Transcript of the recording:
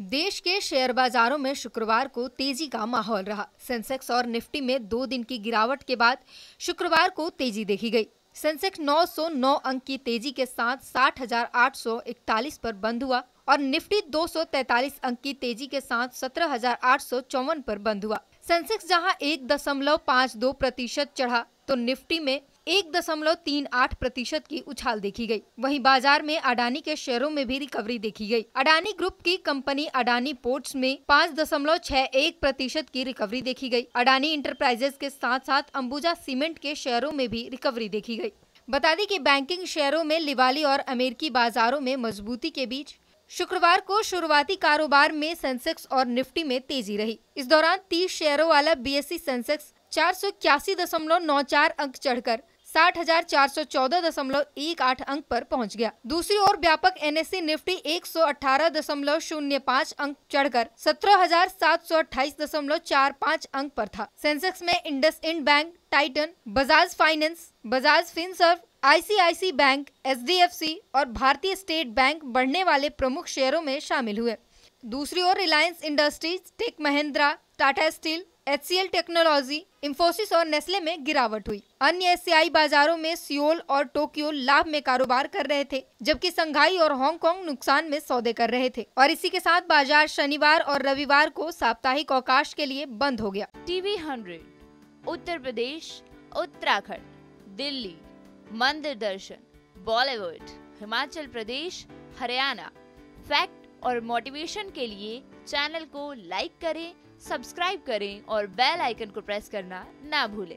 देश के शेयर बाजारों में शुक्रवार को तेजी का माहौल रहा सेंसेक्स और निफ्टी में दो दिन की गिरावट के बाद शुक्रवार को तेजी देखी गई सेंसेक्स 909 अंक की तेजी के साथ 60,841 पर बंद हुआ और निफ्टी 243 अंक की तेजी के साथ सत्रह पर बंद हुआ सेंसेक्स जहां एक दशमलव पाँच दो प्रतिशत चढ़ा तो निफ्टी में एक दशमलव तीन आठ प्रतिशत की उछाल देखी गई वहीं बाजार में अडानी के शेयरों में भी रिकवरी देखी गई अडानी ग्रुप की कंपनी अडानी पोर्ट्स में पाँच दशमलव छह एक प्रतिशत की रिकवरी देखी गई अडानी इंटरप्राइजेस के साथ साथ अंबुजा सीमेंट के शेयरों में भी रिकवरी देखी गई बता दी कि बैंकिंग शेयरों में लिवाली और अमेरिकी बाजारों में मजबूती के बीच शुक्रवार को शुरुआती कारोबार में सेंसेक्स और निफ्टी में तेजी रही इस दौरान 30 शेयरों वाला बीएससी सेंसेक्स चार अंक चढ़कर साठ हजार चार सौ चौदह दशमलव एक आठ अंक पर पहुंच गया दूसरी ओर व्यापक एनएससी निफ्टी एक सौ अठारह दशमलव शून्य पाँच अंक चढ़कर सत्रह हजार सात सौ अट्ठाईस दशमलव चार पाँच अंक पर था सेंसेक्स में IndusInd bank Titan Bajaj finance Bajaj Finserv ICICI bank HDFC और भारतीय स्टेट बैंक बढ़ने वाले प्रमुख शेयरों में शामिल हुए दूसरी ओर Reliance Industries Tech Mahindra Tata Steel H technology Infosys और नेस्ले में गिरावट हुई अन्य एशियाई बाजारों में सियोल और टोक्यो लाभ में कारोबार कर रहे थे जबकि संघाई और हांगकांग नुकसान में सौदे कर रहे थे और इसी के साथ बाजार शनिवार और रविवार को साप्ताहिक अवकाश के लिए बंद हो गया टीवी हंड्रेड उत्तर प्रदेश उत्तराखंड दिल्ली मंदिर दर्शन बॉलीवुड हिमाचल प्रदेश हरियाणा फैक्ट और मोटिवेशन के लिए चैनल को लाइक करें सब्सक्राइब करें और बेल आइकन को प्रेस करना ना भूलें